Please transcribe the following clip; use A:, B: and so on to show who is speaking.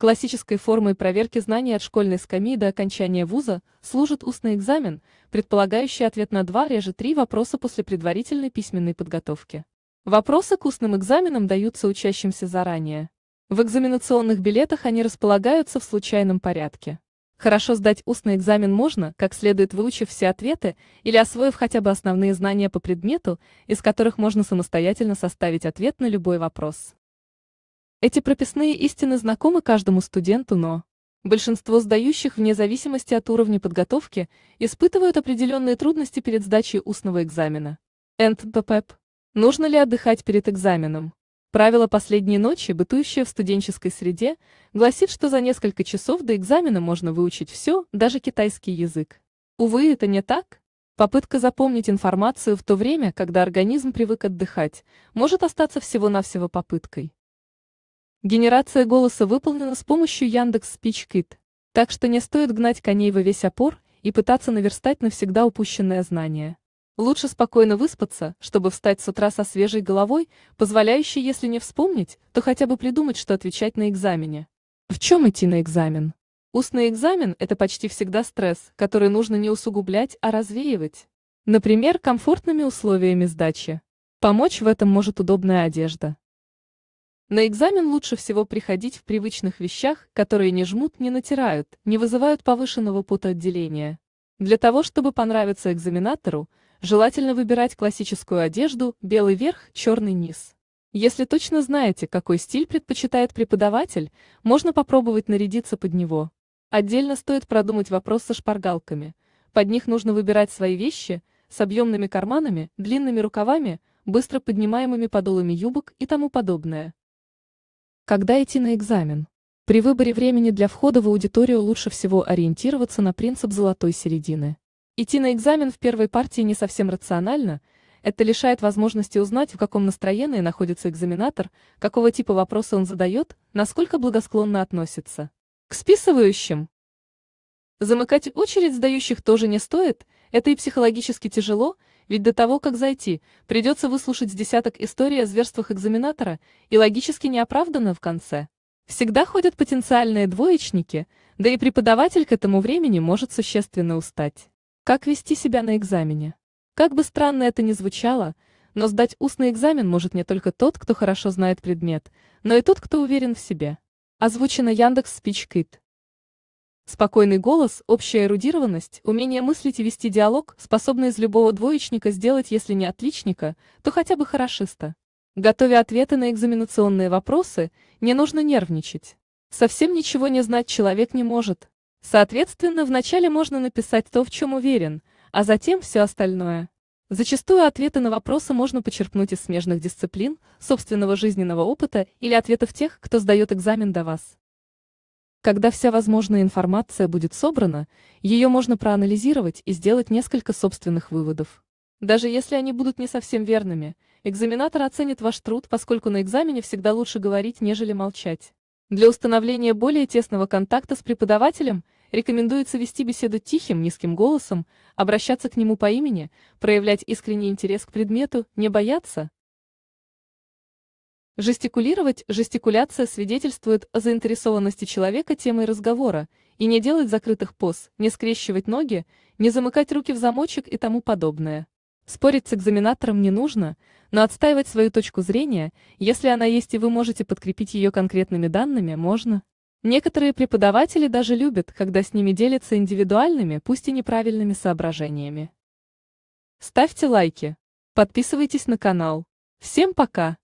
A: Классической формой проверки знаний от школьной скамьи до окончания вуза служит устный экзамен, предполагающий ответ на два, реже три вопроса после предварительной письменной подготовки. Вопросы к устным экзаменам даются учащимся заранее. В экзаменационных билетах они располагаются в случайном порядке. Хорошо сдать устный экзамен можно, как следует выучив все ответы или освоив хотя бы основные знания по предмету, из которых можно самостоятельно составить ответ на любой вопрос. Эти прописные истины знакомы каждому студенту, но большинство сдающих, вне зависимости от уровня подготовки, испытывают определенные трудности перед сдачей устного экзамена. НТПП. Нужно ли отдыхать перед экзаменом? Правило последней ночи, бытующее в студенческой среде, гласит, что за несколько часов до экзамена можно выучить все, даже китайский язык. Увы, это не так. Попытка запомнить информацию в то время, когда организм привык отдыхать, может остаться всего-навсего попыткой. Генерация голоса выполнена с помощью Яндекс Спичкит, так что не стоит гнать коней во весь опор и пытаться наверстать навсегда упущенное знание. Лучше спокойно выспаться, чтобы встать с утра со свежей головой, позволяющей, если не вспомнить, то хотя бы придумать, что отвечать на экзамене. В чем идти на экзамен? Устный экзамен – это почти всегда стресс, который нужно не усугублять, а развеивать. Например, комфортными условиями сдачи. Помочь в этом может удобная одежда. На экзамен лучше всего приходить в привычных вещах, которые не жмут, не натирают, не вызывают повышенного потоотделения. Для того, чтобы понравиться экзаменатору, желательно выбирать классическую одежду, белый верх, черный низ. Если точно знаете, какой стиль предпочитает преподаватель, можно попробовать нарядиться под него. Отдельно стоит продумать вопрос со шпаргалками. Под них нужно выбирать свои вещи с объемными карманами, длинными рукавами, быстро поднимаемыми подолами юбок и тому подобное. Когда идти на экзамен? При выборе времени для входа в аудиторию лучше всего ориентироваться на принцип золотой середины. Идти на экзамен в первой партии не совсем рационально, это лишает возможности узнать, в каком настроении находится экзаменатор, какого типа вопроса он задает, насколько благосклонно относится. К списывающим. Замыкать очередь сдающих тоже не стоит, это и психологически тяжело – ведь до того, как зайти, придется выслушать с десяток историй о зверствах экзаменатора и логически неоправданно в конце. Всегда ходят потенциальные двоечники, да и преподаватель к этому времени может существенно устать. Как вести себя на экзамене? Как бы странно это ни звучало, но сдать устный экзамен может не только тот, кто хорошо знает предмет, но и тот, кто уверен в себе. Озвучено Яндекс Спичкит. Спокойный голос, общая эрудированность, умение мыслить и вести диалог, способны из любого двоечника сделать, если не отличника, то хотя бы хорошиста. Готовя ответы на экзаменационные вопросы, не нужно нервничать. Совсем ничего не знать человек не может. Соответственно, вначале можно написать то, в чем уверен, а затем все остальное. Зачастую ответы на вопросы можно почерпнуть из смежных дисциплин, собственного жизненного опыта или ответов тех, кто сдает экзамен до вас. Когда вся возможная информация будет собрана, ее можно проанализировать и сделать несколько собственных выводов. Даже если они будут не совсем верными, экзаменатор оценит ваш труд, поскольку на экзамене всегда лучше говорить, нежели молчать. Для установления более тесного контакта с преподавателем рекомендуется вести беседу тихим, низким голосом, обращаться к нему по имени, проявлять искренний интерес к предмету, не бояться, Жестикулировать, жестикуляция свидетельствует о заинтересованности человека темой разговора, и не делать закрытых поз, не скрещивать ноги, не замыкать руки в замочек и тому подобное. Спорить с экзаменатором не нужно, но отстаивать свою точку зрения, если она есть и вы можете подкрепить ее конкретными данными, можно. Некоторые преподаватели даже любят, когда с ними делятся индивидуальными, пусть и неправильными соображениями. Ставьте лайки. Подписывайтесь на канал. Всем пока!